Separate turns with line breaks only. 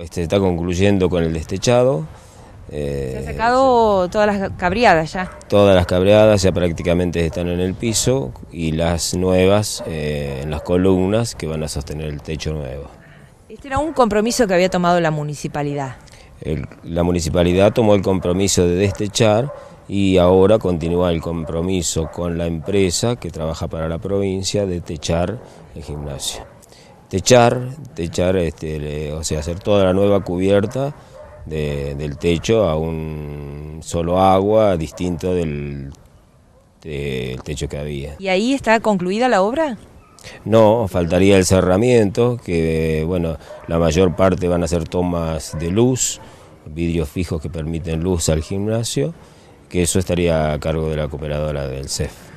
Este, está concluyendo con el destechado. se ha eh,
sacado todas las cabreadas ya.
Todas las cabreadas ya prácticamente están en el piso y las nuevas eh, en las columnas que van a sostener el techo nuevo.
Este era un compromiso que había tomado la municipalidad.
la municipalidad tomó el compromiso de destechar y ahora continúa el compromiso con la empresa que trabaja para la provincia de techar el gimnasio techar, techar este, o sea, hacer toda la nueva cubierta del techo a un solo agua distinto del techo que había.
¿Y ahí está concluida la obra?
No, faltaría el cerramiento, que bueno, la mayor parte van a ser tomas de luz, vidrios fijos que permiten luz al gimnasio, que eso estaría a cargo de la cooperadora del CEF.